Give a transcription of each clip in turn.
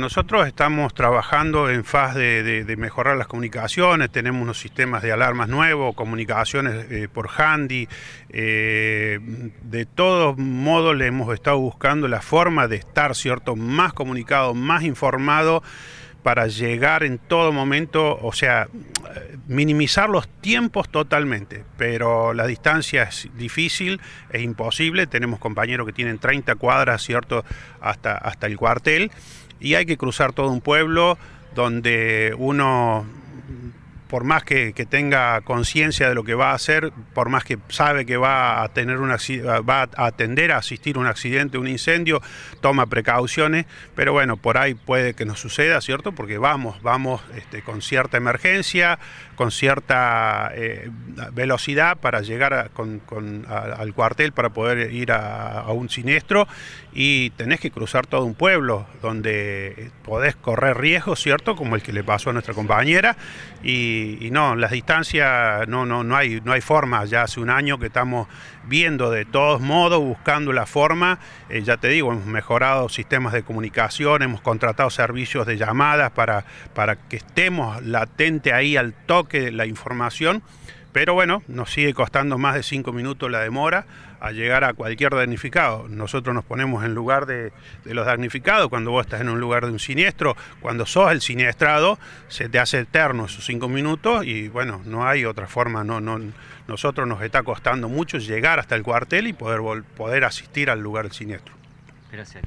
Nosotros estamos trabajando en fase de, mejorar las comunicaciones, tenemos unos sistemas de alarmas nuevos, comunicaciones eh, por handy, eh, de todos modos le hemos estado buscando la forma de estar, ¿cierto?, más comunicado, más informado para llegar en todo momento, o sea, minimizar los tiempos totalmente, pero la distancia es difícil, es imposible, tenemos compañeros que tienen 30 cuadras, ¿cierto?, hasta, hasta el cuartel, y hay que cruzar todo un pueblo donde uno por más que, tenga conciencia de lo que va a hacer, por más que sabe que va a tener un va a atender a asistir a un accidente, un incendio, toma precauciones, pero bueno, por ahí puede que nos suceda, ¿cierto? Porque vamos, vamos este, con cierta emergencia, con cierta eh, velocidad para llegar al cuartel para poder ir a, a un siniestro y tenés que cruzar todo un pueblo donde podés correr riesgos, ¿cierto? Como el que le pasó a nuestra compañera y y, no, las distancias no, no, no, hay, no hay forma, ya hace un año que estamos viendo de todos modos, buscando la forma, eh, ya te digo, hemos mejorado sistemas de comunicación, hemos contratado servicios de llamadas para, para que estemos latente ahí al toque de la información. Pero bueno, nos sigue costando más de cinco minutos la demora a llegar a cualquier damnificado. Nosotros nos ponemos en lugar de, los damnificados, cuando vos estás en un lugar de un siniestro, cuando sos el siniestrado, se te hace eterno esos cinco minutos y bueno, no hay otra forma. No, nosotros nos está costando mucho llegar hasta el cuartel y poder, poder asistir al lugar del siniestro. Gracias.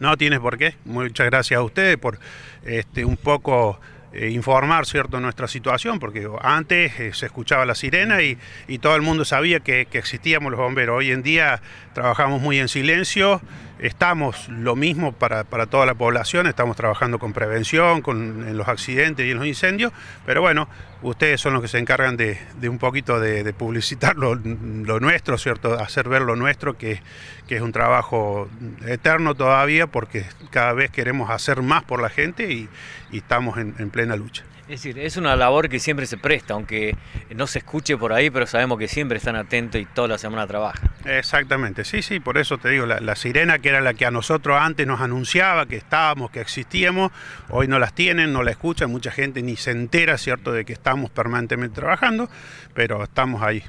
No tienes por qué. Muchas gracias a ustedes por este, un poco eh, informar cierto nuestra situación, porque antes eh, se escuchaba la sirena y, y, todo el mundo sabía que, que existíamos los bomberos. Hoy en día trabajamos muy en silencio Estamos lo mismo para, toda la población, estamos trabajando con prevención, con los accidentes y en los incendios, pero bueno, ustedes son los que se encargan de, un poquito de, publicitar lo, nuestro, ¿cierto? Hacer ver lo nuestro, que, que, es un trabajo eterno todavía, porque cada vez queremos hacer más por la gente y, estamos en plena lucha. Es decir, es una labor que siempre se presta, aunque no se escuche por ahí, pero sabemos que siempre están atentos y toda la semana trabajan. Exactamente, sí, sí, por eso te digo, la, sirena que era la que a nosotros antes nos anunciaba que estábamos, que existíamos, hoy no las tienen, no la escuchan, mucha gente ni se entera, ¿cierto?, de que estamos permanentemente trabajando, pero estamos ahí.